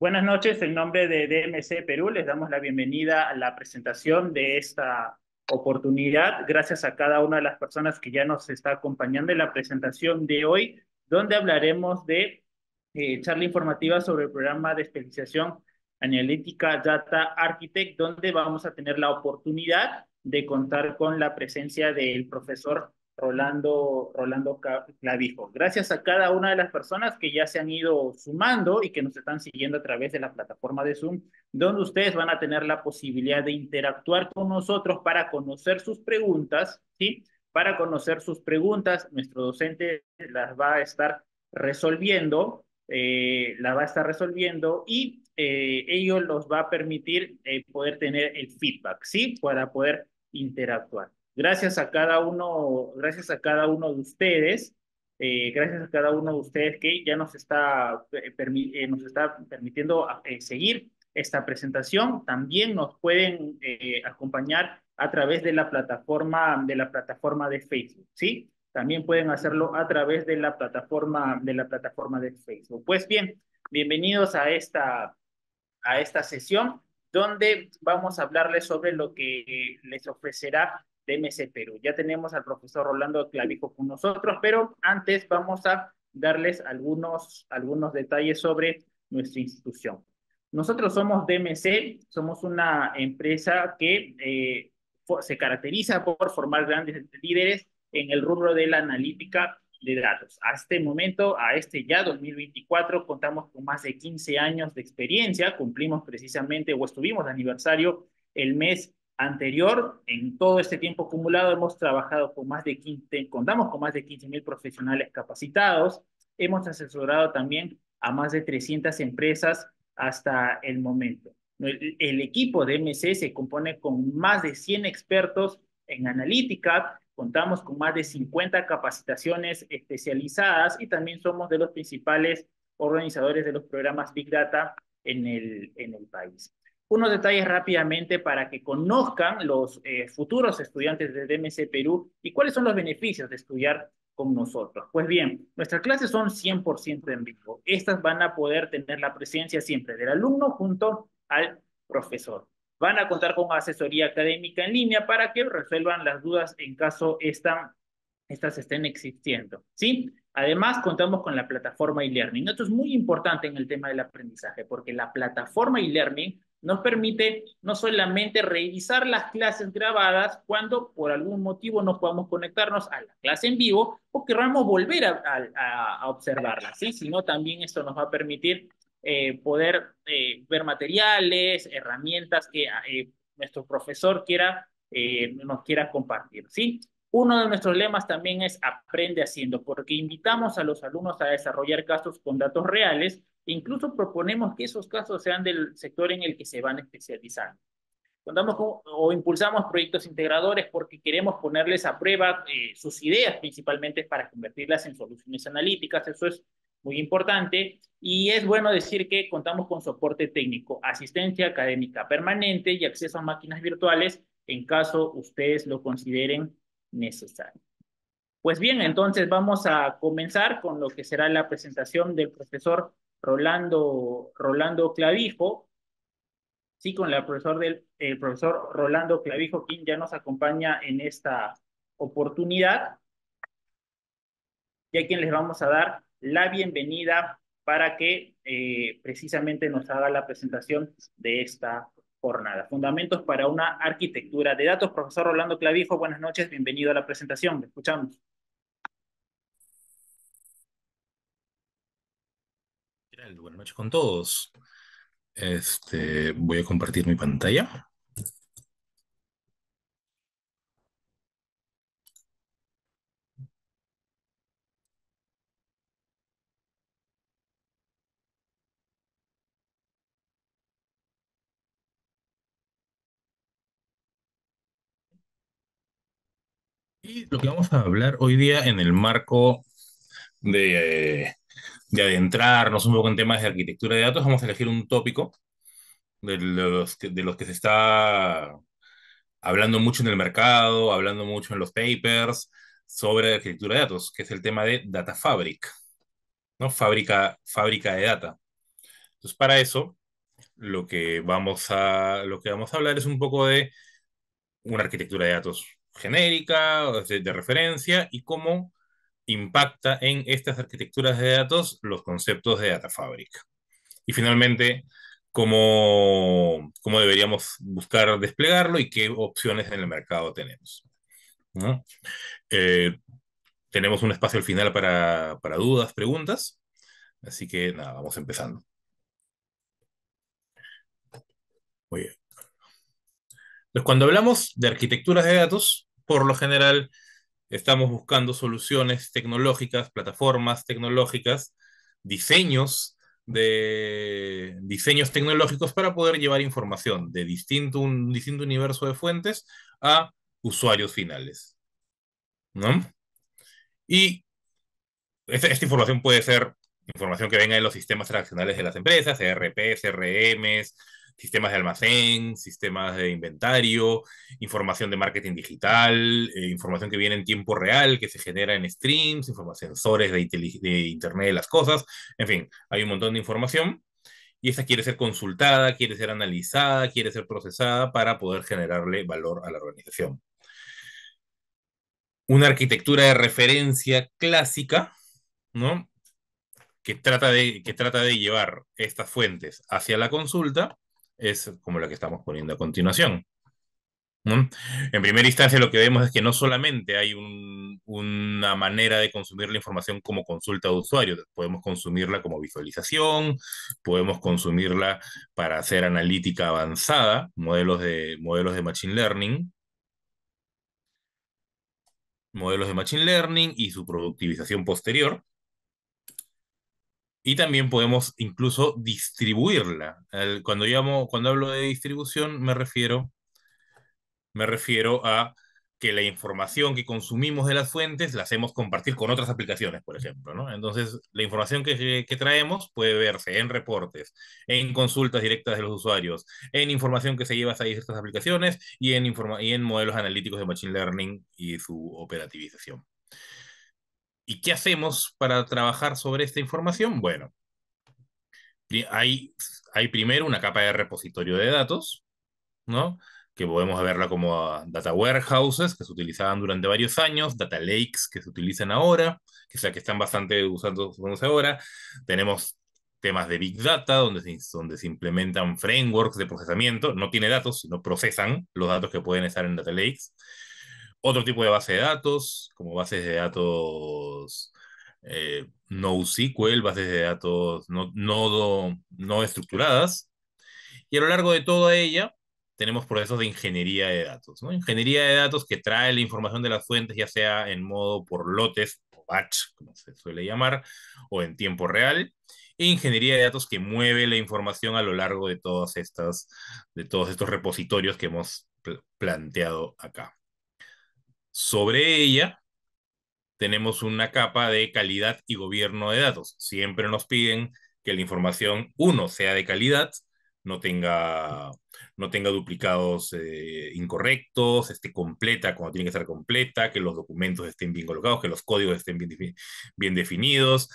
Buenas noches, en nombre de DMC Perú les damos la bienvenida a la presentación de esta oportunidad. Gracias a cada una de las personas que ya nos está acompañando en la presentación de hoy, donde hablaremos de eh, charla informativa sobre el programa de especialización analítica Data Architect, donde vamos a tener la oportunidad de contar con la presencia del profesor Rolando, Rolando Clavijo. Gracias a cada una de las personas que ya se han ido sumando y que nos están siguiendo a través de la plataforma de Zoom, donde ustedes van a tener la posibilidad de interactuar con nosotros para conocer sus preguntas, ¿sí? Para conocer sus preguntas, nuestro docente las va a estar resolviendo, eh, la las va a estar resolviendo y ellos eh, ello los va a permitir eh, poder tener el feedback, ¿sí? Para poder interactuar. Gracias a cada uno, gracias a cada uno de ustedes, eh, gracias a cada uno de ustedes que ya nos está, eh, eh, nos está permitiendo seguir esta presentación. También nos pueden acompañar a través de la plataforma de la plataforma de Facebook, ¿sí? También pueden hacerlo a través de la plataforma de la plataforma de Facebook. Pues bien, bienvenidos a esta a esta sesión donde vamos a hablarles sobre lo que les ofrecerá DMC Perú. Ya tenemos al profesor Rolando Clavijo con nosotros, pero antes vamos a darles algunos, algunos detalles sobre nuestra institución. Nosotros somos DMC, somos una empresa que eh, se caracteriza por formar grandes líderes en el rubro de la analítica de datos. A este momento, a este ya 2024, contamos con más de 15 años de experiencia, cumplimos precisamente o estuvimos de aniversario el mes anterior, en todo este tiempo acumulado, hemos trabajado con más de 15, contamos con más de 15.000 profesionales capacitados, hemos asesorado también a más de 300 empresas hasta el momento. El, equipo de MC se compone con más de 100 expertos en analítica, contamos con más de 50 capacitaciones especializadas y también somos de los principales organizadores de los programas Big Data en el, en el país unos detalles rápidamente para que conozcan los eh, futuros estudiantes de DMC Perú y cuáles son los beneficios de estudiar con nosotros. Pues bien, nuestras clases son 100% en vivo. Estas van a poder tener la presencia siempre del alumno junto al profesor. Van a contar con asesoría académica en línea para que resuelvan las dudas en caso estas estén existiendo, ¿sí? Además, contamos con la plataforma e-learning. Esto es muy importante en el tema del aprendizaje, porque la plataforma e-learning nos permite no solamente revisar las clases grabadas cuando por algún motivo no podamos conectarnos a la clase en vivo o queramos volver a, observarlas, ¿sí? sino también esto nos va a permitir eh, poder eh, ver materiales, herramientas que eh, nuestro profesor quiera, nos quiera compartir. ¿sí? Uno de nuestros lemas también es aprende haciendo, porque invitamos a los alumnos a desarrollar casos con datos reales e incluso proponemos que esos casos sean del sector en el que se van especializando. Contamos o impulsamos proyectos integradores porque queremos ponerles a prueba eh, sus ideas principalmente para convertirlas en soluciones analíticas, eso es muy importante. Y es bueno decir que contamos con soporte técnico, asistencia académica permanente y acceso a máquinas virtuales en caso ustedes lo consideren necesario. Pues bien, entonces vamos a comenzar con lo que será la presentación del profesor Rolando, Clavijo, sí, con profesor del, el profesor Rolando Clavijo, quien ya nos acompaña en esta oportunidad, y a quien les vamos a dar la bienvenida para que eh, precisamente nos haga la presentación de esta jornada. Fundamentos para una arquitectura de datos. Profesor Rolando Clavijo, buenas noches, bienvenido a la presentación, escuchamos. Buenas noches con todos. Este, voy a compartir mi pantalla. Y lo que vamos a hablar hoy día en el marco eh, de, adentrarnos un poco en temas de arquitectura de datos, vamos a elegir un tópico de los que, se está hablando mucho en el mercado, hablando mucho en los papers sobre arquitectura de datos, que es el tema de Data Fabric, ¿no? Fábrica, fábrica de data. Entonces, para eso, lo que, vamos a, lo que vamos a hablar es un poco de una arquitectura de datos, genérica, de, referencia, y cómo impacta en estas arquitecturas de datos los conceptos de data fábrica. Y finalmente, cómo, deberíamos buscar desplegarlo y qué opciones en el mercado tenemos. Eh, tenemos un espacio al final para, para dudas, preguntas. Así que nada, vamos empezando. Muy bien. Pues cuando hablamos de arquitecturas de datos, por lo general estamos buscando soluciones tecnológicas, plataformas tecnológicas, diseños de diseños tecnológicos para poder llevar información de distinto, un distinto universo de fuentes a usuarios finales. ¿No? Y esta, información puede ser información que venga de los sistemas transaccionales de las empresas, ERP, CRMs, sistemas de almacén, sistemas de inventario, información de marketing digital, eh, información que viene en tiempo real, que se genera en streams, sensores de, de Internet de las Cosas, en fin, hay un montón de información y esa quiere ser consultada, quiere ser analizada, quiere ser procesada para poder generarle valor a la organización. Una arquitectura de referencia clásica, ¿no? Que trata de, que trata de llevar estas fuentes hacia la consulta es como la que estamos poniendo a continuación. En primera instancia lo que vemos es que no solamente hay una manera de consumir la información como consulta de usuario, podemos consumirla como visualización, podemos consumirla para hacer analítica avanzada, modelos de, modelos de machine learning, modelos de machine learning y su productivización posterior y también podemos incluso distribuirla. cuando, cuando hablo de distribución me refiero, me refiero a que la información que consumimos de las fuentes la hacemos compartir con otras aplicaciones, por ejemplo. Entonces, la información que, que, traemos puede verse en reportes, en consultas directas de los usuarios, en información que se lleva a estas aplicaciones y en, y en modelos analíticos de Machine Learning y su operativización. ¿Y qué hacemos para trabajar sobre esta información? Bueno, hay, hay primero una capa de repositorio de datos, ¿no? que podemos verla como ah, data warehouses que se utilizaban durante varios años, data lakes que se utilizan ahora, que, sea, que están bastante usando, ahora. Tenemos temas de big data donde donde se implementan frameworks de procesamiento, no tiene datos, sino procesan los datos que pueden estar en data lakes otro tipo de base de datos, como bases de datos eh, NoSQL, bases de datos no, no, estructuradas. Y a lo largo de toda ella tenemos procesos de ingeniería de datos. Ingeniería de datos que trae la información de las fuentes, ya sea en modo por lotes o batch, como se suele llamar, o en tiempo real. E ingeniería de datos que mueve la información a lo largo de, todas estas, de todos estos repositorios que hemos planteado acá. Sobre ella tenemos una capa de calidad y gobierno de datos. Siempre nos piden que la información, uno, sea de calidad, no tenga, no tenga duplicados eh, incorrectos, esté completa cuando tiene que estar completa, que los documentos estén bien colocados, que los códigos estén bien, bien definidos,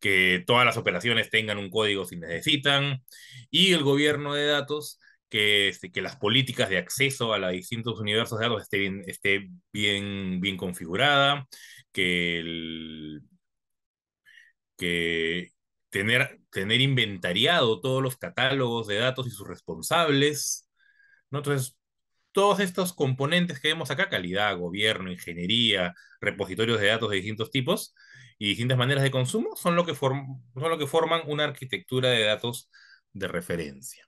que todas las operaciones tengan un código si necesitan. Y el gobierno de datos este, que, las políticas de acceso a los distintos universos de datos estén bien, esté bien, bien configurada, que, tener, tener inventariado todos los catálogos de datos y sus responsables. Entonces, todos estos componentes que vemos acá, calidad, gobierno, ingeniería, repositorios de datos de distintos tipos y distintas maneras de consumo, son lo que, lo que forman una arquitectura de datos de referencia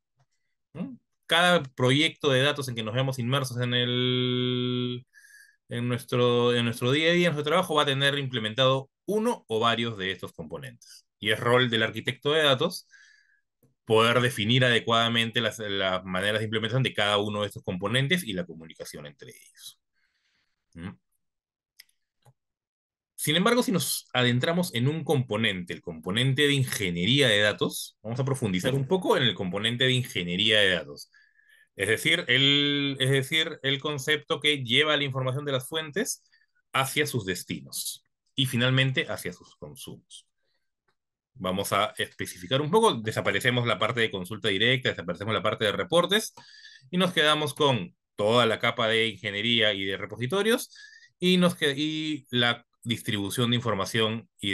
cada proyecto de datos en que nos veamos inmersos en en nuestro, en nuestro día a día, en nuestro trabajo, va a tener implementado uno o varios de estos componentes. Y es rol del arquitecto de datos poder definir adecuadamente las, maneras de implementación de cada uno de estos componentes y la comunicación entre ellos. ¿Mm? Sin embargo, si nos adentramos en un componente, el componente de ingeniería de datos, vamos a profundizar un poco en el componente de ingeniería de datos. Es decir, el, es decir, el concepto que lleva la información de las fuentes hacia sus destinos y finalmente hacia sus consumos. Vamos a especificar un poco, desaparecemos la parte de consulta directa, desaparecemos la parte de reportes y nos quedamos con toda la capa de ingeniería y de repositorios y, nos y la distribución de información y,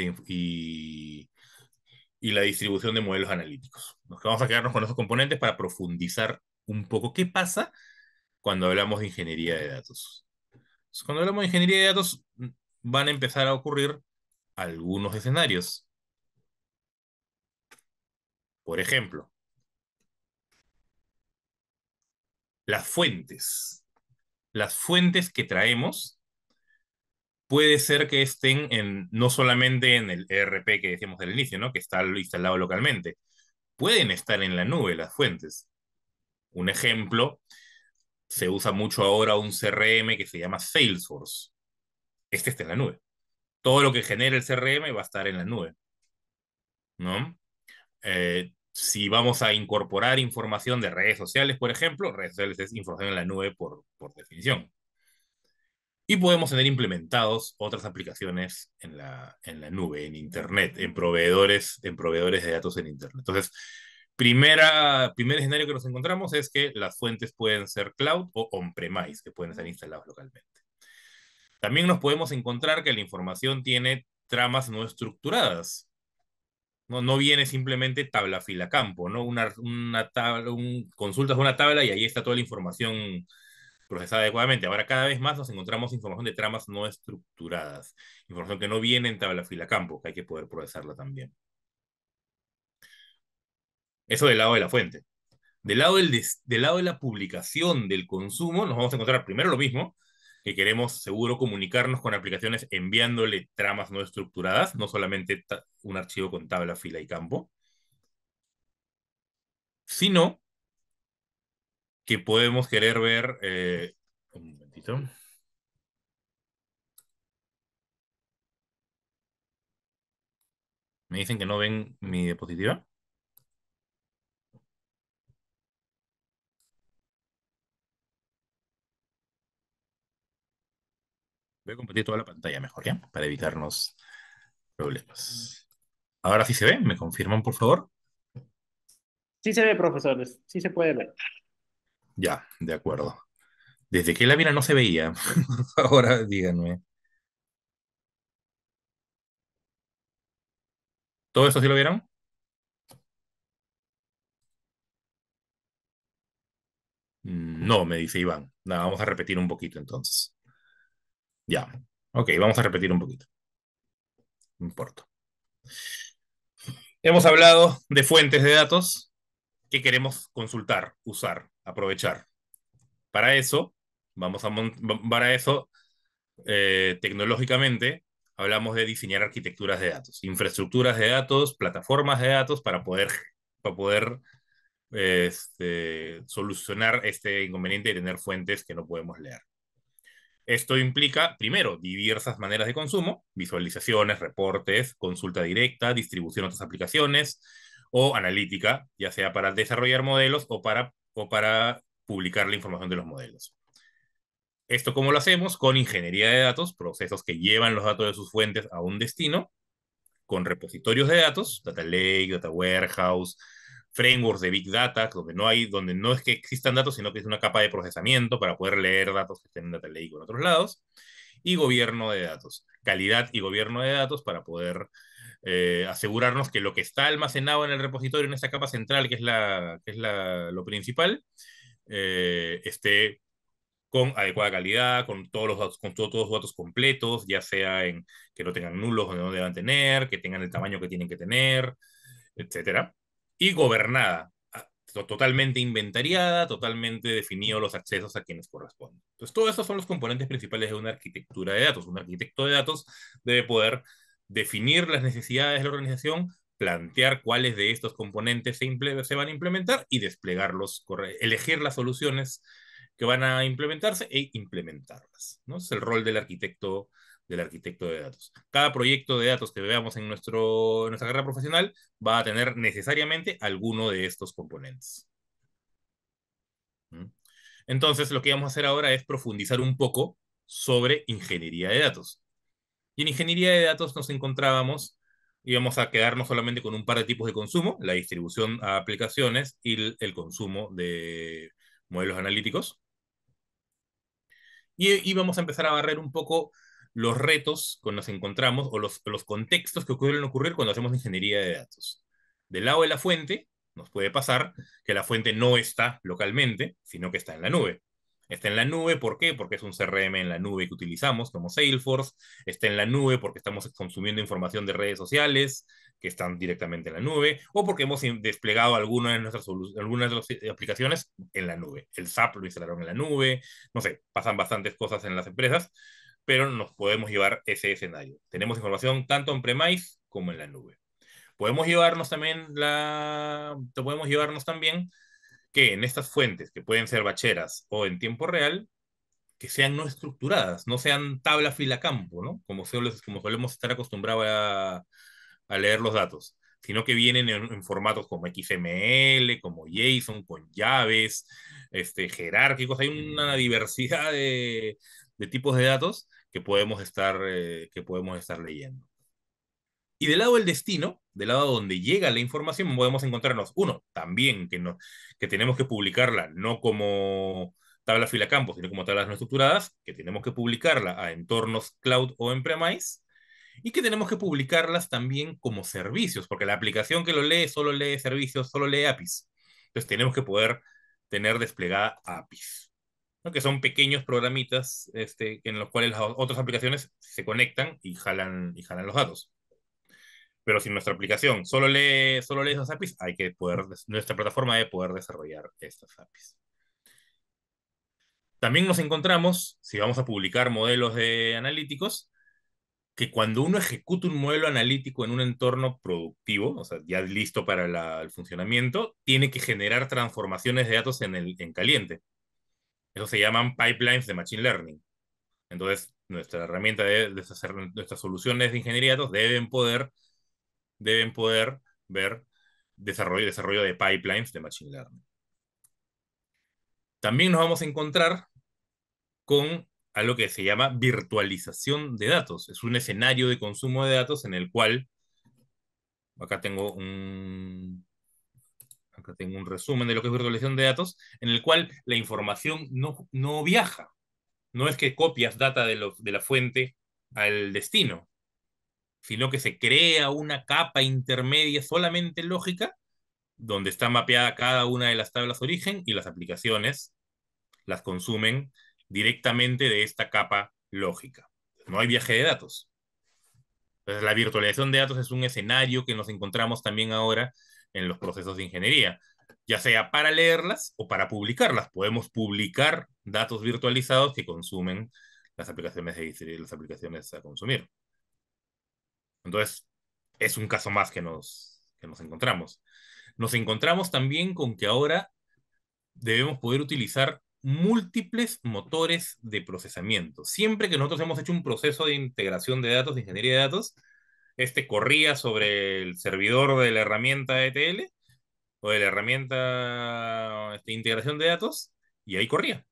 la distribución de modelos analíticos. Nos vamos a quedarnos con esos componentes para profundizar un poco qué pasa cuando hablamos de ingeniería de datos. cuando hablamos de ingeniería de datos, mm, van a empezar a ocurrir algunos escenarios. Por ejemplo, las fuentes. Las fuentes que traemos puede ser que estén en, no solamente en el ERP que decíamos al inicio, ¿no? que está instalado localmente. Pueden estar en la nube las fuentes. Un ejemplo, se usa mucho ahora un CRM que se llama Salesforce. Este está en la nube. Todo lo que genera el CRM va a estar en la nube. ¿No? Eh, si vamos a incorporar información de redes sociales, por ejemplo, redes sociales es información en la nube por, definición. Y podemos tener implementados otras aplicaciones en la, en la nube, en Internet, en proveedores, en proveedores de datos en Internet. Entonces, Primera, primer escenario que nos encontramos es que las fuentes pueden ser cloud o on-premise, que pueden ser instaladas localmente. También nos podemos encontrar que la información tiene tramas no estructuradas. No, no viene simplemente tabla fila campo, ¿no? Una, una tabla, consultas una tabla y ahí está toda la información procesada adecuadamente. Ahora cada vez más nos encontramos información de tramas no estructuradas, información que no viene en tabla fila campo, que hay que poder procesarla también. Eso del lado de la fuente. Del lado, del, del lado de la publicación, del consumo, nos vamos a encontrar primero lo mismo, que queremos seguro comunicarnos con aplicaciones enviándole tramas no estructuradas, no solamente un archivo con tabla, fila y campo, sino que podemos querer ver... Eh, un momentito. Me dicen que no ven mi diapositiva. Voy a compartir toda la pantalla mejor, ¿ya? Para evitarnos problemas. Ahora sí se ve, ¿me confirman, por favor? Sí se ve, profesores, sí se puede ver. Ya, de acuerdo. Desde que la mira no se veía. Ahora díganme. ¿Todo eso sí lo vieron? No, me dice Iván. nada vamos a repetir un poquito entonces. Ya. Ok, vamos a repetir un poquito. No importa. Hemos hablado de fuentes de datos que queremos consultar, usar, aprovechar. Para eso, vamos a para eso, eh, tecnológicamente, hablamos de diseñar arquitecturas de datos, infraestructuras de datos, plataformas de datos para poder, para poder este, solucionar este inconveniente de tener fuentes que no podemos leer. Esto implica, primero, diversas maneras de consumo, visualizaciones, reportes, consulta directa, distribución a otras aplicaciones o analítica, ya sea para desarrollar modelos o para, o para publicar la información de los modelos. ¿Esto cómo lo hacemos? Con ingeniería de datos, procesos que llevan los datos de sus fuentes a un destino, con repositorios de datos, Data Lake, Data Warehouse, frameworks de Big Data, donde no hay, donde no es que existan datos, sino que es una capa de procesamiento para poder leer datos que estén en Data Lake en otros lados, y gobierno de datos, calidad y gobierno de datos para poder eh, asegurarnos que lo que está almacenado en el repositorio, en esa capa central, que es, la, es lo principal, eh, esté con adecuada calidad, con todos los datos, con todos los completos, ya sea en que no tengan nulos o no deban tener, que tengan el tamaño que tienen que tener, etcétera y gobernada, ah, totalmente inventariada, totalmente definido los accesos a quienes corresponden. Entonces, todos estos son los componentes principales de una arquitectura de datos. Un arquitecto de datos debe poder definir las necesidades de la organización, plantear cuáles de estos componentes se, se van a implementar y desplegarlos, elegir las soluciones que van a implementarse e implementarlas. ¿no? Es el rol del arquitecto del arquitecto de datos. Cada proyecto de datos que veamos en, nuestro, nuestra carrera profesional va a tener necesariamente alguno de estos componentes. ¿Mm? Entonces, lo que vamos a hacer ahora es profundizar un poco sobre ingeniería de datos. Y en ingeniería de datos nos encontrábamos, íbamos a quedarnos solamente con un par de tipos de consumo, la distribución a aplicaciones y el, consumo de modelos analíticos. Y, íbamos vamos a empezar a barrer un poco los retos con nos encontramos o los, contextos que suelen ocurrir cuando hacemos ingeniería de datos. Del lado de la fuente, nos puede pasar que la fuente no está localmente, sino que está en la nube. Está en la nube, ¿por qué? Porque es un CRM en la nube que utilizamos como Salesforce. Está en la nube porque estamos consumiendo información de redes sociales que están directamente en la nube o porque hemos desplegado algunas de nuestras algunas de las eh, aplicaciones en la nube. El SAP lo instalaron en la nube, no sé, pasan bastantes cosas en las empresas pero nos podemos llevar ese escenario. Tenemos información tanto en premise como en la nube. Podemos llevarnos también la podemos llevarnos también que en estas fuentes que pueden ser bacheras o en tiempo real que sean no estructuradas, no sean tabla fila campo, ¿no? Como, solemos, estar acostumbrados a, leer los datos, sino que vienen en, formatos como XML, como JSON, con llaves, este, jerárquicos, hay una mm. diversidad de, de tipos de datos que podemos estar, eh, que podemos estar leyendo. Y del lado del destino, del lado donde llega la información, podemos encontrarnos, uno, también que, no, que tenemos que publicarla, no como tablas campo, sino como tablas no estructuradas, que tenemos que publicarla a entornos cloud o en premise, y que tenemos que publicarlas también como servicios, porque la aplicación que lo lee solo lee servicios, solo lee APIs. Entonces tenemos que poder tener desplegada APIs que son pequeños programitas este, en los cuales las otras aplicaciones se conectan y jalan, y jalan los datos. Pero si nuestra aplicación solo lee, solo lee esas APIs, hay que poder, nuestra plataforma debe poder desarrollar estas APIs. También nos encontramos, si vamos a publicar modelos de analíticos, que cuando uno ejecuta un modelo analítico en un entorno productivo, o sea, ya listo para el funcionamiento, tiene que generar transformaciones de datos en, el, en caliente. Eso se llaman pipelines de Machine Learning. Entonces, nuestra herramienta de, nuestras soluciones de ingeniería de datos deben poder, deben poder ver desarrollo, desarrollo de pipelines de Machine Learning. También nos vamos a encontrar con algo que se llama virtualización de datos. Es un escenario de consumo de datos en el cual, acá tengo un acá tengo un resumen de lo que es virtualización de datos, en el cual la información no, viaja. No es que copias data de, la fuente al destino, sino que se crea una capa intermedia solamente lógica, donde está mapeada cada una de las tablas origen y las aplicaciones las consumen directamente de esta capa lógica. No hay viaje de datos. la virtualización de datos es un escenario que nos encontramos también ahora en los procesos de ingeniería, ya sea para leerlas o para publicarlas. Podemos publicar datos virtualizados que consumen las aplicaciones de distribuir las aplicaciones a consumir. Entonces, es un caso más que nos, que nos encontramos. Nos encontramos también con que ahora debemos poder utilizar múltiples motores de procesamiento. Siempre que nosotros hemos hecho un proceso de integración de datos, de ingeniería de datos, este corría sobre el servidor de la herramienta ETL o de la herramienta de este, integración de datos y ahí corría.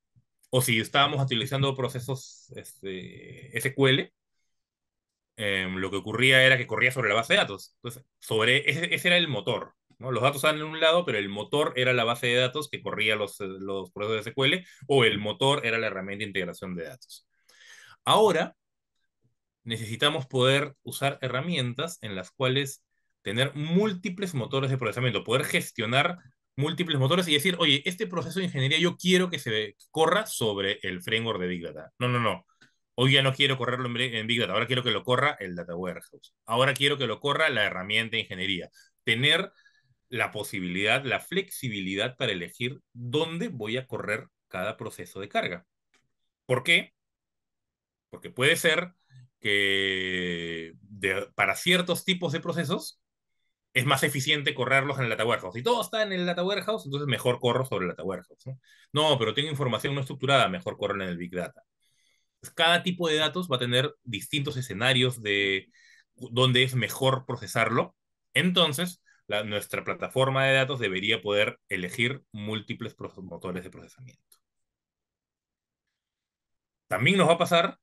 O si estábamos utilizando procesos SQL, este, em, lo que ocurría era que corría sobre la base de datos. Entonces, sobre ese, era el motor. ¿no? Los datos estaban en un lado, pero el motor era la base de datos que corría los, los procesos de SQL o el motor era la herramienta de integración de datos. Ahora, necesitamos poder usar herramientas en las cuales tener múltiples motores de procesamiento, poder gestionar múltiples motores y decir, oye, este proceso de ingeniería yo quiero que se corra sobre el framework de Big Data. No, no, no. Hoy ya no quiero correrlo en Big Data, ahora quiero que lo corra el Data Warehouse. Ahora quiero que lo corra la herramienta de ingeniería. Tener la posibilidad, la flexibilidad para elegir dónde voy a correr cada proceso de carga. ¿Por qué? Porque puede ser que para ciertos tipos de procesos es más eficiente correrlos en el data warehouse. Si todo está en el data warehouse, entonces mejor corro sobre el data warehouse. No, no pero tengo información no estructurada, mejor corro en el big data. Pues cada tipo de datos va a tener distintos escenarios de dónde es mejor procesarlo. Entonces, nuestra plataforma de datos debería poder elegir múltiples motores de procesamiento. También nos va a pasar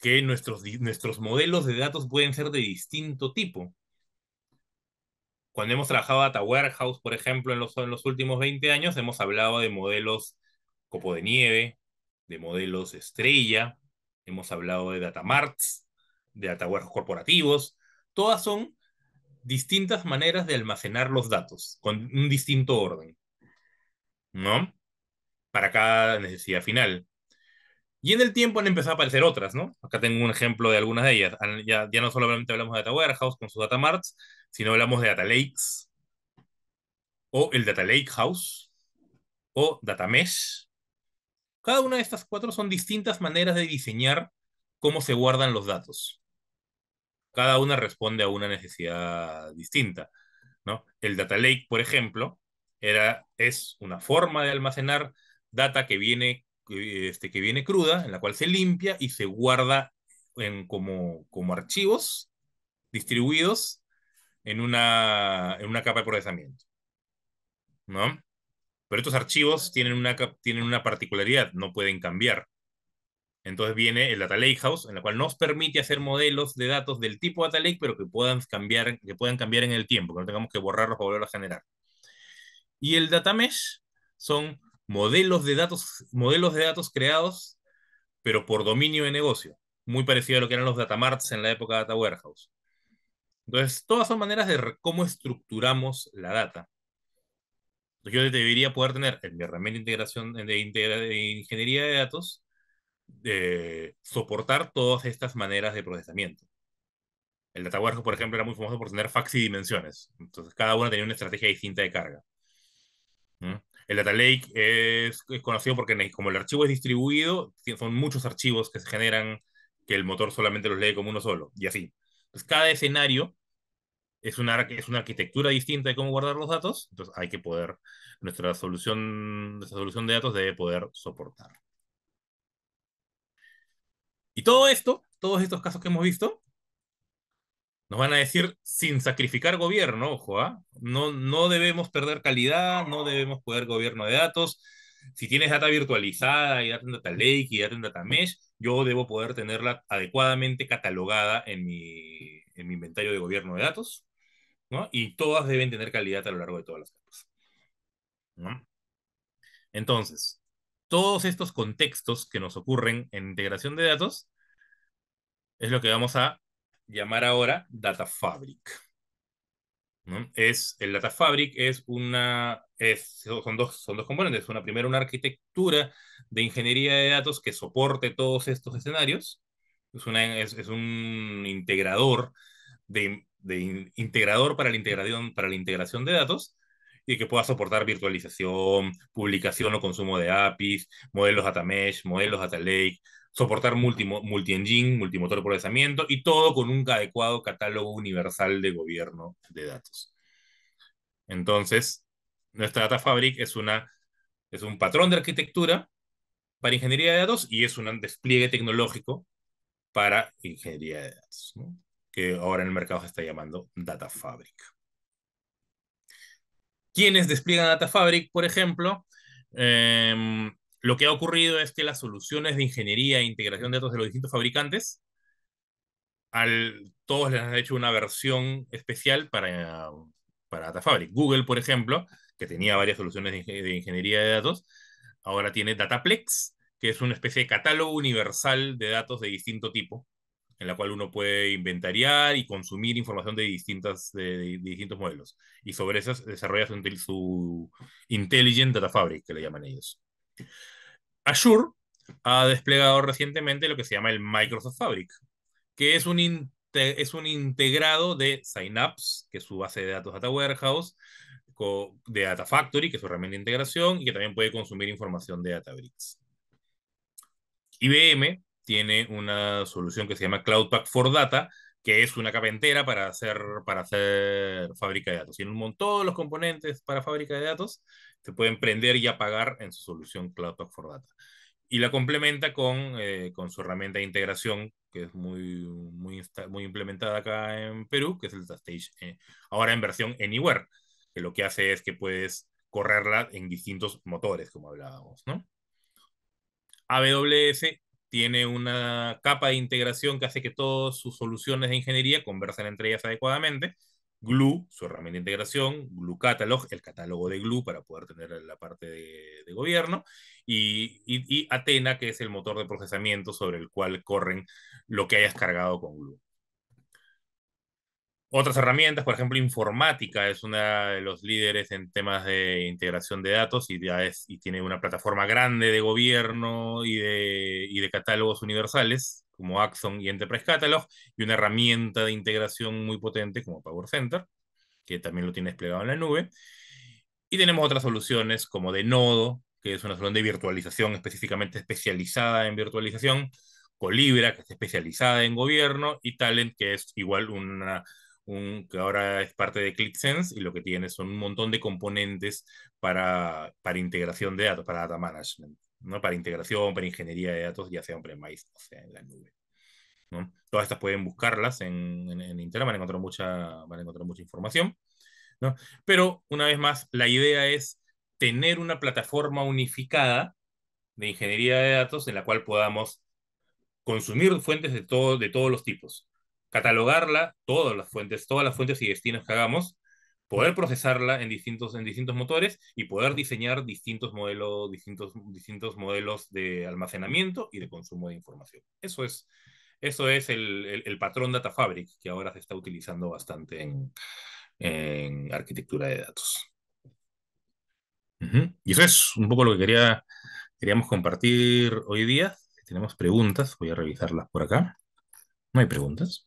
que nuestros, nuestros modelos de datos pueden ser de distinto tipo. Cuando hemos trabajado Data Warehouse, por ejemplo, en los, en los últimos 20 años, hemos hablado de modelos copo de nieve, de modelos estrella, hemos hablado de Data Marts, de Data Warehouse corporativos. Todas son distintas maneras de almacenar los datos con un distinto orden, ¿no? Para cada necesidad final. Y en el tiempo han empezado a aparecer otras, ¿no? Acá tengo un ejemplo de algunas de ellas. Ya, no solamente hablamos de Data Warehouse con sus Data Marts, sino hablamos de Data Lakes, o el Data Lake House, o Data Mesh. Cada una de estas cuatro son distintas maneras de diseñar cómo se guardan los datos. Cada una responde a una necesidad distinta, ¿no? El Data Lake, por ejemplo, era, es una forma de almacenar data que viene este, que viene cruda, en la cual se limpia y se guarda en, como, como archivos distribuidos en una, en una capa de procesamiento. ¿No? Pero estos archivos tienen una, tienen una particularidad, no pueden cambiar. Entonces viene el Data Lakehouse, en la cual nos permite hacer modelos de datos del tipo Data Lake, pero que puedan cambiar, que puedan cambiar en el tiempo, que no tengamos que borrarlos para volver a generar. Y el Data Mesh son modelos de datos, modelos de datos creados, pero por dominio de negocio, muy parecido a lo que eran los datamarts en la época de Data Warehouse. Entonces, todas son maneras de cómo estructuramos la data. Yo debería poder tener en mi herramienta de integración de, de ingeniería de datos de eh, soportar todas estas maneras de procesamiento. El Data Warehouse, por ejemplo, era muy famoso por tener fax y dimensiones. Entonces, cada una tenía una estrategia distinta de carga. El Data Lake es, conocido porque como el archivo es distribuido, son muchos archivos que se generan que el motor solamente los lee como uno solo, y así. Entonces, cada escenario es una, es una arquitectura distinta de cómo guardar los datos, entonces hay que poder, nuestra solución, nuestra solución de datos debe poder soportar. Y todo esto, todos estos casos que hemos visto, nos van a decir sin sacrificar gobierno, ojo, ¿ah? no, no debemos perder calidad, no debemos perder gobierno de datos. Si tienes data virtualizada y data lake y data mesh, yo debo poder tenerla adecuadamente catalogada en mi, inventario de gobierno de datos. Y todas deben tener calidad a lo largo de todas las capas. Entonces, todos estos contextos que nos ocurren en integración de datos es lo que vamos a llamar ahora Data Fabric. Es, el Data Fabric es una, es, son, dos, son dos componentes. Una primera, una arquitectura de ingeniería de datos que soporte todos estos escenarios. Es, una, es, un integrador, de, integrador para, la integración, para la integración de datos y que pueda soportar virtualización, publicación o consumo de APIs, modelos data modelos data lake, soportar multi-engine, multi multimotor de procesamiento y todo con un adecuado catálogo universal de gobierno de datos. Entonces, nuestra Data Fabric es, una, es un patrón de arquitectura para ingeniería de datos y es un despliegue tecnológico para ingeniería de datos, que ahora en el mercado se está llamando Data Fabric. Quienes despliegan Data Fabric, por ejemplo, eh, lo que ha ocurrido es que las soluciones de ingeniería e integración de datos de los distintos fabricantes, al, todos les han hecho una versión especial para, para Fabric. Google, por ejemplo, que tenía varias soluciones de, ingeniería de datos, ahora tiene Dataplex, que es una especie de catálogo universal de datos de distinto tipo, en la cual uno puede inventariar y consumir información de, distintas, de, distintos modelos. Y sobre esas desarrolla su, su Intelligent Data Fabric, que le llaman ellos. Azure ha desplegado recientemente lo que se llama el Microsoft Fabric, que es un, es un integrado de Synapse, que es su base de datos Data Warehouse, de Data Factory, que es su herramienta de integración, y que también puede consumir información de Databricks. IBM tiene una solución que se llama Cloud Pack for Data, que es una capa para hacer, para hacer fábrica de datos. Tiene un montón de los componentes para fábrica de datos se pueden prender y apagar en su solución Cloud Talk for Data. Y la complementa con, eh, su herramienta de integración, que es muy, muy, implementada acá en Perú, que es el Stage, eh, ahora en versión Anywhere, que lo que hace es que puedes correrla en distintos motores, como hablábamos, ¿no? AWS tiene una capa de integración que hace que todas sus soluciones de ingeniería conversen entre ellas adecuadamente, Glue, su herramienta de integración, Glue Catalog, el catálogo de Glue para poder tener la parte de, gobierno, y, Atena, que es el motor de procesamiento sobre el cual corren lo que hayas cargado con Glue. Otras herramientas, por ejemplo, informática es una de los líderes en temas de integración de datos y, tiene una plataforma grande de gobierno y de catálogos universales como Axon y Enterprise Catalog, y una herramienta de integración muy potente como Power Center, que también lo tiene desplegado en la nube. Y tenemos otras soluciones como de Nodo, que es una solución de virtualización específicamente especializada en virtualización, Colibra, que es especializada en gobierno, y Talent, que es igual una, un, que ahora es parte de ClickSense y lo que tiene son un montón de componentes para, para integración de datos, para data management. Para integración, para ingeniería de datos, ya sea en premise o sea en la nube. Todas estas pueden buscarlas en, en, Internet, van a encontrar mucha, van a mucha información. ¿no? Pero, una vez más, la idea es tener una plataforma unificada de ingeniería de datos en la cual podamos consumir fuentes de, todo, de todos los tipos, catalogarla, todas las fuentes, todas las fuentes y destinos que hagamos, poder procesarla en distintos, en distintos motores y poder diseñar distintos modelos, distintos, distintos modelos de almacenamiento y de consumo de información. Eso es, eso es el, patrón Data Fabric que ahora se está utilizando bastante en, en arquitectura de datos. Y eso es un poco lo que quería, queríamos compartir hoy día. tenemos preguntas, voy a revisarlas por acá. ¿No hay preguntas?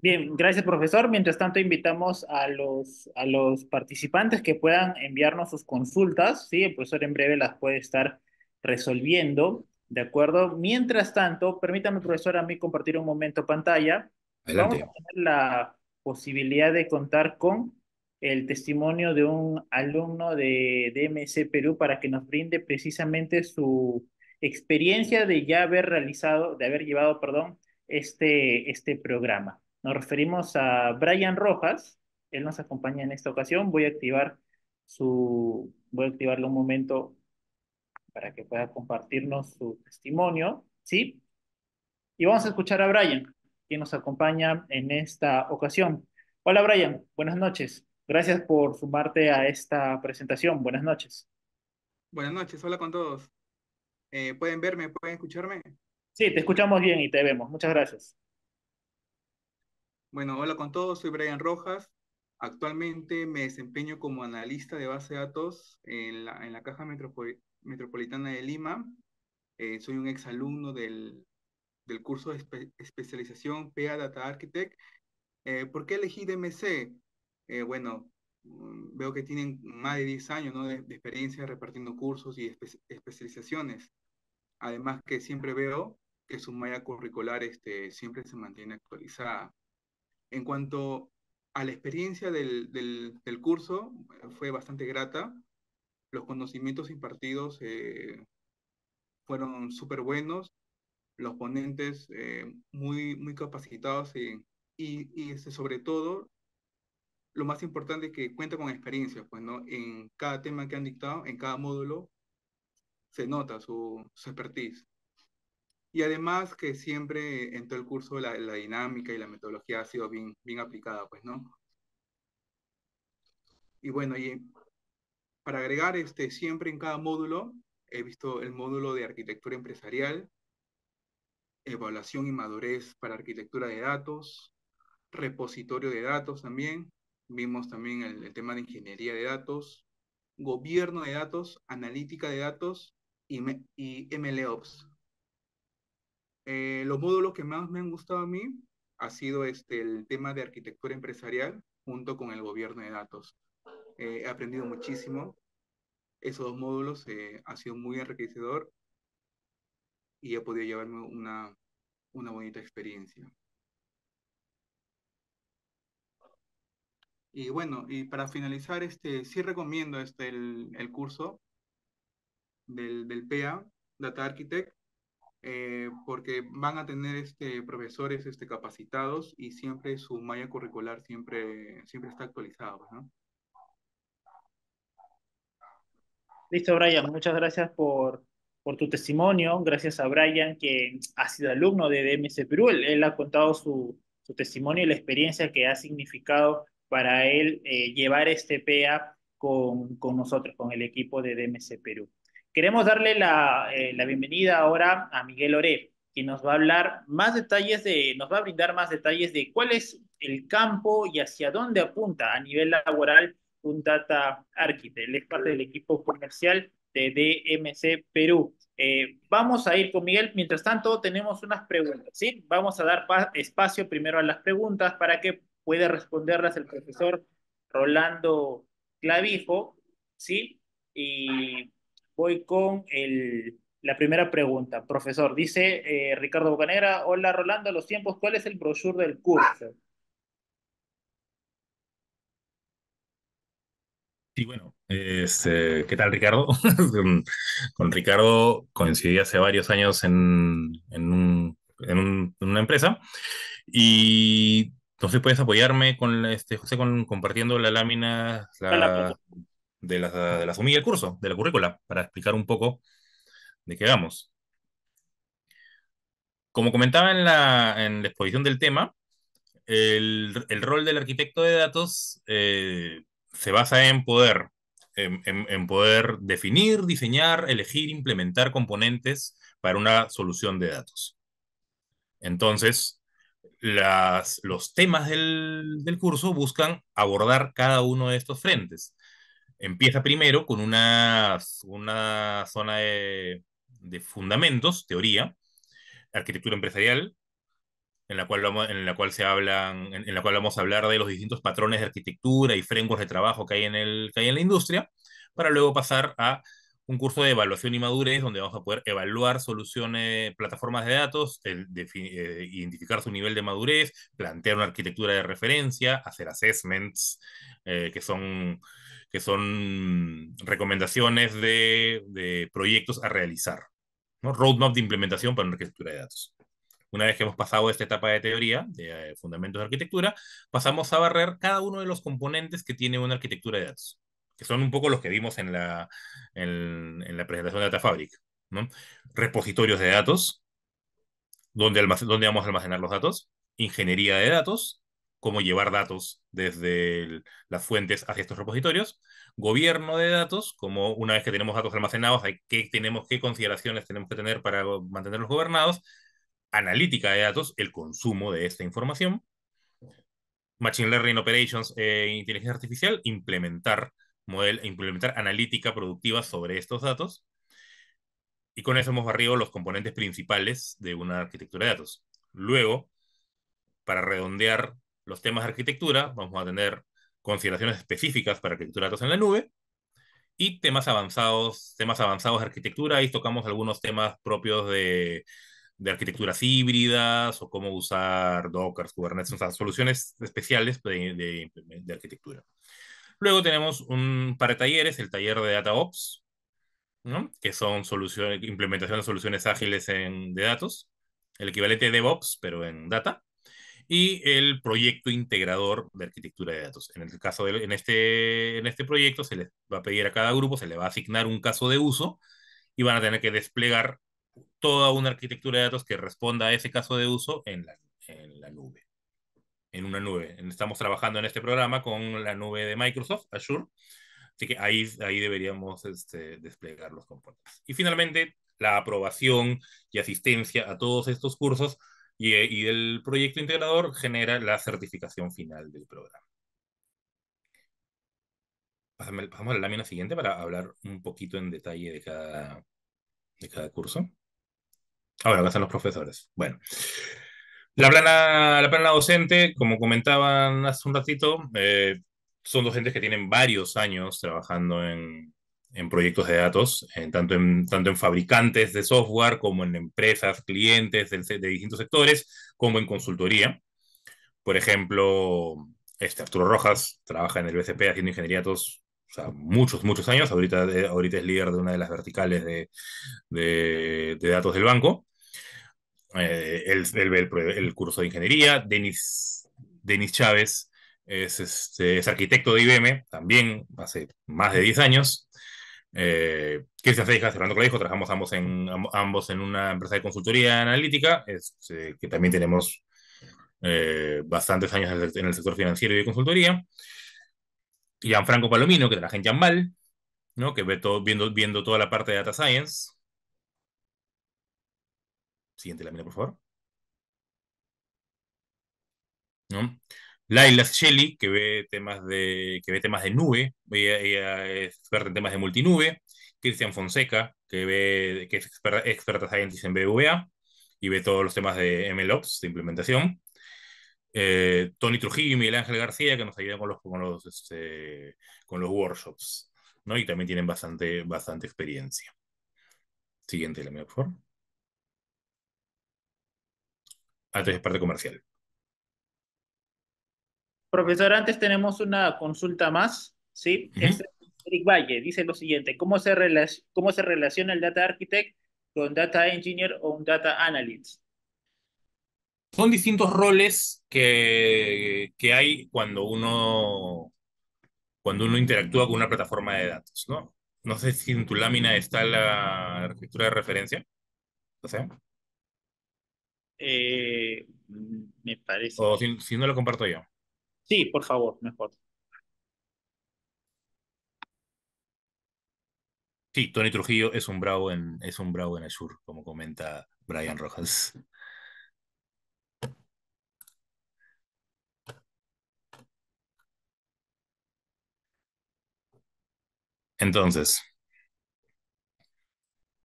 Bien, gracias profesor. Mientras tanto, invitamos a los, a los participantes que puedan enviarnos sus consultas. ¿sí? El profesor en breve las puede estar resolviendo. ¿De acuerdo? Mientras tanto, permítame, profesor, a mí compartir un momento pantalla. Vamos a tener la posibilidad de contar con el testimonio de un alumno de DMC Perú para que nos brinde precisamente su experiencia de ya haber realizado, de haber llevado, perdón, este, este programa. Nos referimos a Brian Rojas. Él nos acompaña en esta ocasión. Voy a activar su, voy a activarlo un momento para que pueda compartirnos su testimonio, ¿sí? Y vamos a escuchar a Brian, quien nos acompaña en esta ocasión. Hola Brian, buenas noches. Gracias por sumarte a esta presentación. Buenas noches. Buenas noches, hola con todos. Eh, ¿Pueden verme? ¿Pueden escucharme? Sí, te escuchamos bien y te vemos. Muchas gracias. Bueno, hola con todos, soy Brian Rojas. Actualmente me desempeño como analista de base de datos en la, en la Caja Metropolitana de Lima. Eh, soy un exalumno del, del curso de especialización PA Data Architect. Eh, ¿Por qué elegí DMC? Eh, bueno, mm, veo que tienen más de 10 años de, experiencia repartiendo cursos y especializaciones. Además que siempre veo que su malla curricular este, siempre se mantiene actualizada. En cuanto a la experiencia del, curso, fue bastante grata. Los conocimientos impartidos eh, fueron súper buenos. Los ponentes eh, muy, muy capacitados eh, y, este, sobre todo lo más importante es que cuenta con experiencia, pues, ¿no? En cada tema que han dictado, en cada módulo, se nota su, su expertise. Y además que siempre en todo el curso la, dinámica y la metodología ha sido bien, bien aplicada, pues, ¿no? Y bueno, y para agregar, este, siempre en cada módulo, he visto el módulo de arquitectura empresarial, evaluación y madurez para arquitectura de datos, repositorio de datos también, vimos también el, tema de ingeniería de datos, gobierno de datos, analítica de datos y, y MLOps. Eh, los módulos que más me han gustado a mí ha sido este, el tema de arquitectura empresarial junto con el gobierno de datos. Eh, he aprendido muchísimo. Esos dos módulos eh, han sido muy enriquecedor y he podido llevarme una, una bonita experiencia. Y bueno, y para finalizar, este, sí recomiendo este, el, el curso del, del PA, Data Architect. Eh, porque van a tener este, profesores este, capacitados y siempre su malla curricular siempre, siempre está actualizada. Pues, Listo, Brian, muchas gracias por, por tu testimonio. Gracias a Brian, que ha sido alumno de DMC Perú. Él, ha contado su, testimonio y la experiencia que ha significado para él eh, llevar este PEA con, con nosotros, con el equipo de DMC Perú. Queremos darle eh, la, bienvenida ahora a Miguel Ore, que nos va a hablar más detalles de, nos va a brindar más detalles de cuál es el campo y hacia dónde apunta a nivel laboral un data architect. Él es parte del equipo comercial de DMC Perú. Eh, vamos a ir con Miguel. Mientras tanto, tenemos unas preguntas, ¿sí? Vamos a dar espacio primero a las preguntas para que pueda responderlas el profesor Rolando Clavijo, ¿sí? Y Voy con la primera pregunta. Profesor, dice eh, Ricardo Bocanera, hola Rolando, los tiempos, ¿cuál es el brochure del curso? Sí, bueno, este, ¿qué tal Ricardo? con Ricardo coincidí hace varios años en, en, una empresa y entonces puedes apoyarme con este, José, con, compartiendo la lámina. la, de la, de del curso, de la currícula, para explicar un poco de qué vamos. Como comentaba en la, exposición del tema, el, rol del arquitecto de datos eh, se basa en poder, poder definir, diseñar, elegir, implementar componentes para una solución de datos. Entonces, los temas del, del curso buscan abordar cada uno de estos frentes empieza primero con una, una zona de, fundamentos, teoría, arquitectura empresarial, en la cual, vamos, en la cual se hablan, en, la cual vamos a hablar de los distintos patrones de arquitectura y frameworks de trabajo que hay en, el, que hay en la industria, para luego pasar a un curso de evaluación y madurez donde vamos a poder evaluar soluciones, plataformas de datos, eh, identificar su nivel de madurez, plantear una arquitectura de referencia, hacer assessments, eh, que son que son recomendaciones de, proyectos a realizar, ¿no? roadmap de implementación para una arquitectura de datos. Una vez que hemos pasado esta etapa de teoría, de eh, fundamentos de arquitectura, pasamos a barrer cada uno de los componentes que tiene una arquitectura de datos, que son un poco los que vimos en la, en, la presentación de Data Fabric. Repositorios de datos, donde, donde vamos a almacenar los datos, ingeniería de datos, cómo llevar datos desde las fuentes hacia estos repositorios. Gobierno de datos, como una vez que tenemos datos almacenados, hay qué, tenemos, qué consideraciones tenemos que tener para mantenerlos gobernados. Analítica de datos, el consumo de esta información. Machine Learning Operations e inteligencia artificial, implementar, model, implementar analítica productiva sobre estos datos. Y con eso hemos barrido los componentes principales de una arquitectura de datos. Luego, para redondear los temas de arquitectura, vamos a tener consideraciones específicas para arquitectura de datos en la nube y temas avanzados, temas avanzados de arquitectura, ahí tocamos algunos temas propios de, arquitecturas híbridas o cómo usar Docker, Kubernetes, o soluciones especiales de, de, arquitectura. Luego tenemos un par de talleres, el taller de DataOps, ¿no? que son soluciones, implementación de soluciones ágiles en, de datos, el equivalente de DevOps, pero en data y el proyecto integrador de arquitectura de datos. En el caso en este, en este proyecto se les va a pedir a cada grupo, se le va a asignar un caso de uso y van a tener que desplegar toda una arquitectura de datos que responda a ese caso de uso en la, en la nube. En una nube. Estamos trabajando en este programa con la nube de Microsoft, Azure. Así que ahí, ahí deberíamos este, desplegar los componentes. Y finalmente, la aprobación y asistencia a todos estos cursos eh, y, el proyecto integrador genera la certificación final del programa. Pasamos a la lámina siguiente para hablar un poquito en detalle de cada, de cada curso. Ahora, ¿qué hacen los profesores. Bueno, la plana, la plana docente, como comentaban hace un ratito, eh, son docentes que tienen varios años trabajando en, en proyectos de datos, en eh, tanto, en, tanto en fabricantes de software como en empresas, clientes de, distintos sectores, como en consultoría. Por ejemplo, este Arturo Rojas trabaja en el BCP haciendo ingeniería de datos o sea, muchos, muchos años. Ahorita, eh, ahorita es líder de una de las verticales de, de, datos del banco. Eh, él, ve el, curso de ingeniería. Denis, Denis Chávez es, este, es arquitecto de IBM, también hace más de 10 años. Eh, Cristian se Fernando Clavijo, trabajamos ambos en, ambos en una empresa de consultoría analítica, este, que también tenemos eh, bastantes años en el sector financiero y de consultoría. Franco Palomino, que trabaja en Jambal, ¿no? que ve todo, viendo, viendo toda la parte de Data Science. Siguiente lámina, por favor. ¿No? Laila Shelly, que ve temas de, que ve temas de nube, ella, es experta en temas de multinube. Cristian Fonseca, que, ve, que es experta, experta en BVA y ve todos los temas de MLOps, de implementación. Eh, Tony Trujillo y Miguel Ángel García, que nos ayudan con los, con los, este, workshops, ¿no? Y también tienen bastante, bastante experiencia. Siguiente, la mejor. por ah, Antes parte comercial. Profesor, antes tenemos una consulta más, ¿sí? Eric Valle dice lo siguiente, ¿cómo se, ¿cómo se relaciona el Data Architect con Data Engineer o un Data Analyst? Son distintos roles que, que hay cuando uno, cuando uno interactúa con una plataforma de datos, ¿no? No sé si en tu lámina está la arquitectura de referencia. O sea. Eh, mm, me parece. O si no lo comparto yo. Sí, por favor, mejor. Sí, Tony Trujillo es un bravo en, es un bravo en el sur, como comenta Brian Rojas. Entonces,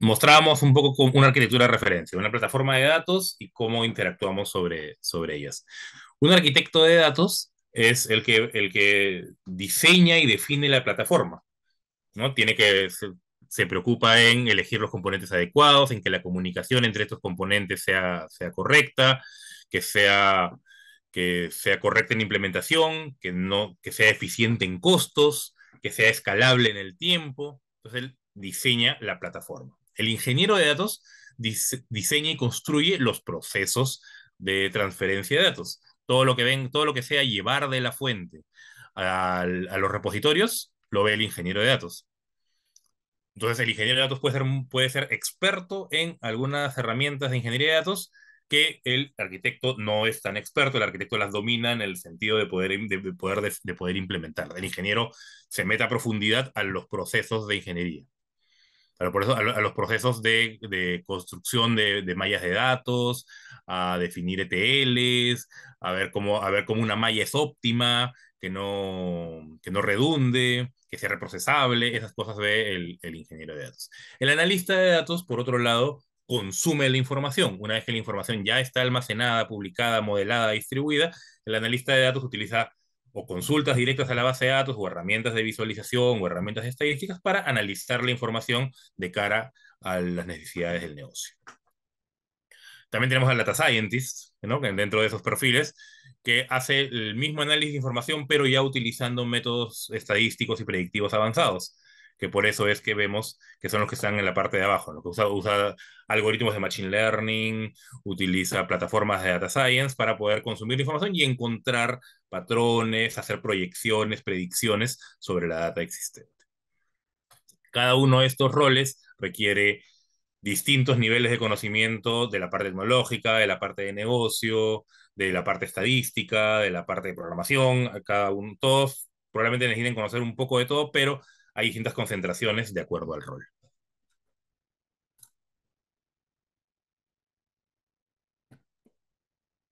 mostrábamos un poco una arquitectura de referencia, una plataforma de datos y cómo interactuamos sobre, sobre ellas. Un arquitecto de datos es el que, el que diseña y define la plataforma. ¿no? Tiene que, se, preocupa en elegir los componentes adecuados, en que la comunicación entre estos componentes sea, correcta, que sea, que sea correcta en implementación, que, no, que sea eficiente en costos, que sea escalable en el tiempo. Entonces él diseña la plataforma. El ingeniero de datos diseña y construye los procesos de transferencia de datos todo lo que ven, todo lo que sea llevar de la fuente a, los repositorios, lo ve el ingeniero de datos. Entonces, el ingeniero de datos puede ser, experto en algunas herramientas de ingeniería de datos que el arquitecto no es tan experto, el arquitecto las domina en el sentido de poder, de poder implementar. El ingeniero se mete a profundidad a los procesos de ingeniería a, los procesos de, construcción de, mallas de datos, a definir ETLs, a ver cómo, a ver cómo una malla es óptima, que no, que no redunde, que sea reprocesable, esas cosas ve el, el ingeniero de datos. El analista de datos, por otro lado, consume la información. Una vez que la información ya está almacenada, publicada, modelada, distribuida, el analista de datos utiliza o consultas directas a la base de datos o herramientas de visualización o herramientas estadísticas para analizar la información de cara a las necesidades del negocio. También tenemos a Data Scientist, dentro de esos perfiles, que hace el mismo análisis de información, pero ya utilizando métodos estadísticos y predictivos avanzados que por eso es que vemos que son los que están en la parte de abajo, los que usa, algoritmos de Machine Learning, utiliza plataformas de Data Science para poder consumir información y encontrar patrones, hacer proyecciones, predicciones sobre la data existente. Cada uno de estos roles requiere distintos niveles de conocimiento de la parte tecnológica, de la parte de negocio, de la parte estadística, de la parte de programación, cada uno, todos probablemente necesiten conocer un poco de todo, pero hay distintas concentraciones de acuerdo al rol.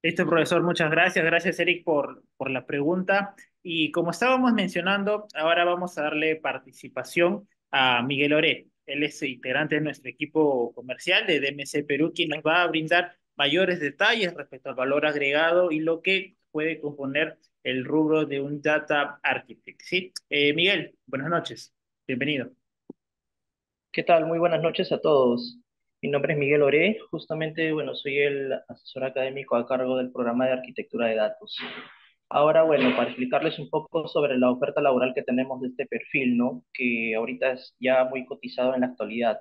Listo, profesor, muchas gracias. Gracias, Eric, por, por la pregunta. Y como estábamos mencionando, ahora vamos a darle participación a Miguel Oret. Él es integrante de nuestro equipo comercial de DMC Perú, quien nos va a brindar mayores detalles respecto al valor agregado y lo que puede componer el rubro de un Data Architect. ¿sí? Eh, Miguel, buenas noches, bienvenido. ¿Qué tal? Muy buenas noches a todos. Mi nombre es Miguel Oré, justamente, bueno, soy el asesor académico a cargo del programa de arquitectura de datos. Ahora, bueno, para explicarles un poco sobre la oferta laboral que tenemos de este perfil, ¿no? Que ahorita es ya muy cotizado en la actualidad,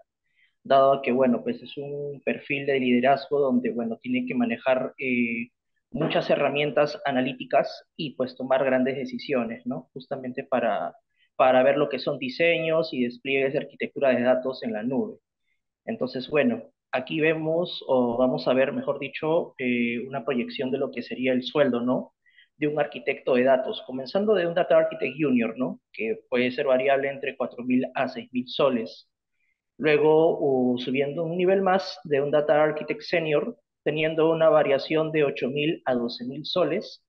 dado que, bueno, pues es un perfil de liderazgo donde, bueno, tiene que manejar eh, muchas herramientas analíticas y pues tomar grandes decisiones, ¿no? Justamente para, para ver lo que son diseños y despliegues de arquitectura de datos en la nube. Entonces, bueno, aquí vemos, o vamos a ver, mejor dicho, eh, una proyección de lo que sería el sueldo, ¿no? De un arquitecto de datos, comenzando de un Data Architect Junior, ¿no? Que puede ser variable entre 4.000 a 6.000 soles. Luego, subiendo un nivel más de un Data Architect Senior, teniendo una variación de 8.000 a 12.000 soles.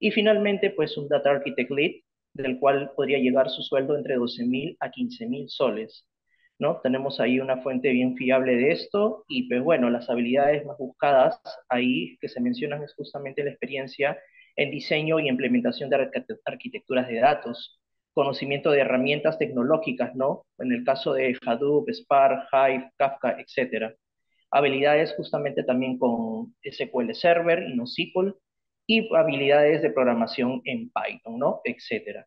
Y finalmente, pues un Data Architect Lead, del cual podría llegar su sueldo entre 12.000 a 15.000 soles. ¿no? Tenemos ahí una fuente bien fiable de esto y pues bueno, las habilidades más buscadas ahí que se mencionan es justamente la experiencia en diseño y implementación de arquitecturas de datos, conocimiento de herramientas tecnológicas, ¿no? En el caso de Hadoop, Spark, Hive, Kafka, etc habilidades justamente también con SQL Server y NoSQL, y habilidades de programación en Python, ¿no? Etcétera.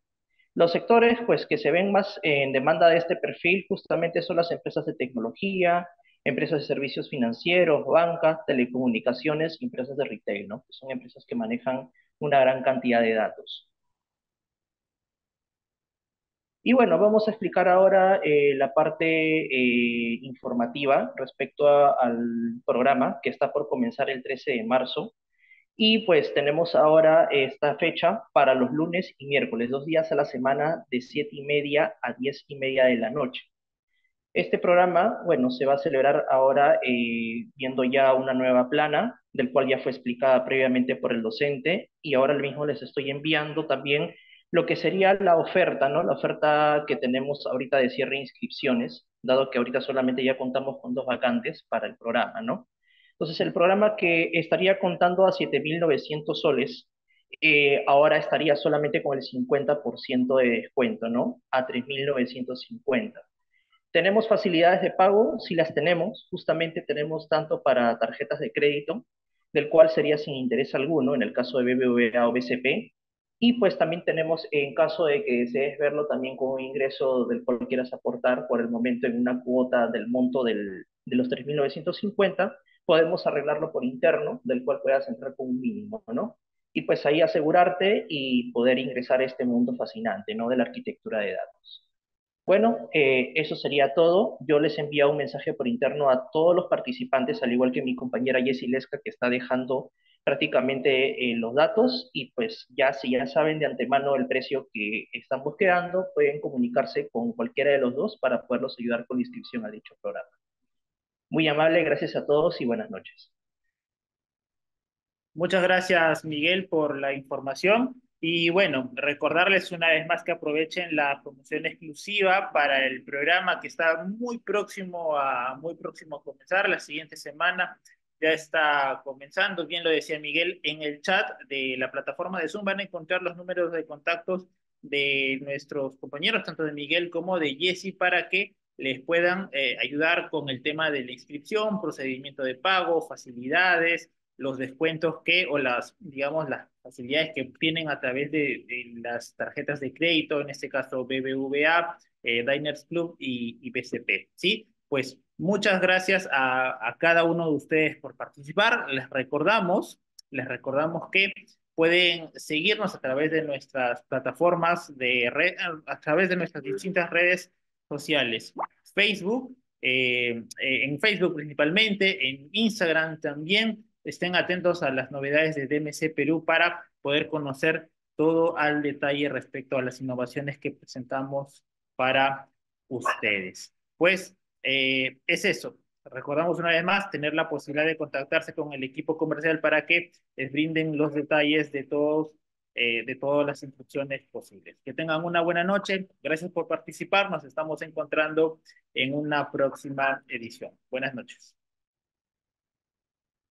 Los sectores, pues, que se ven más en demanda de este perfil justamente son las empresas de tecnología, empresas de servicios financieros, banca, telecomunicaciones, empresas de retail, ¿no? Que son empresas que manejan una gran cantidad de datos. Y bueno, vamos a explicar ahora eh, la parte eh, informativa respecto al programa que está por comenzar el 13 de marzo. Y pues tenemos ahora esta fecha para los lunes y miércoles, dos días a la semana de 7 y media a 10 y media de la noche. Este programa, bueno, se va a celebrar ahora eh, viendo ya una nueva plana, del cual ya fue explicada previamente por el docente, y ahora mismo les estoy enviando también lo que sería la oferta, ¿no? La oferta que tenemos ahorita de cierre de inscripciones, dado que ahorita solamente ya contamos con dos vacantes para el programa, ¿no? Entonces, el programa que estaría contando a 7.900 soles, eh, ahora estaría solamente con el 50% de descuento, ¿no? A 3.950. Tenemos facilidades de pago, si las tenemos, justamente tenemos tanto para tarjetas de crédito, del cual sería sin interés alguno en el caso de BBVA o BCP, y pues también tenemos, en caso de que desees verlo también con un ingreso del cual quieras aportar por el momento en una cuota del monto de los 3.950, podemos arreglarlo por interno, del cual puedas entrar con un mínimo, ¿no? Y pues ahí asegurarte y poder ingresar a este mundo fascinante, ¿no? De la arquitectura de datos. Bueno, eh, eso sería todo. Yo les envío un mensaje por interno a todos los participantes, al igual que mi compañera Jessie Lesca, que está dejando prácticamente eh, los datos y pues ya si ya saben de antemano el precio que están buscando pueden comunicarse con cualquiera de los dos para poderlos ayudar con la inscripción a dicho programa. Muy amable, gracias a todos y buenas noches. Muchas gracias Miguel por la información y bueno, recordarles una vez más que aprovechen la promoción exclusiva para el programa que está muy próximo a, muy próximo a comenzar la siguiente semana ya está comenzando. Bien lo decía Miguel, en el chat de la plataforma de Zoom van a encontrar los números de contactos de nuestros compañeros, tanto de Miguel como de Jesse, para que les puedan eh, ayudar con el tema de la inscripción, procedimiento de pago, facilidades, los descuentos que, o las, digamos, las facilidades que tienen a través de, las tarjetas de crédito, en este caso BBVA, eh, Diners Club y, y BCP, ¿sí? pues muchas gracias a, cada uno de ustedes por participar. Les recordamos, les recordamos que pueden seguirnos a través de nuestras plataformas de red, a través de nuestras distintas redes sociales. Facebook, eh, en Facebook principalmente, en Instagram también. Estén atentos a las novedades de DMC Perú para poder conocer todo al detalle respecto a las innovaciones que presentamos para ustedes. Pues eh, es eso. Recordamos una vez más tener la posibilidad de contactarse con el equipo comercial para que les brinden los detalles de, todos, eh, de todas las instrucciones posibles. Que tengan una buena noche. Gracias por participar. Nos estamos encontrando en una próxima edición. Buenas noches.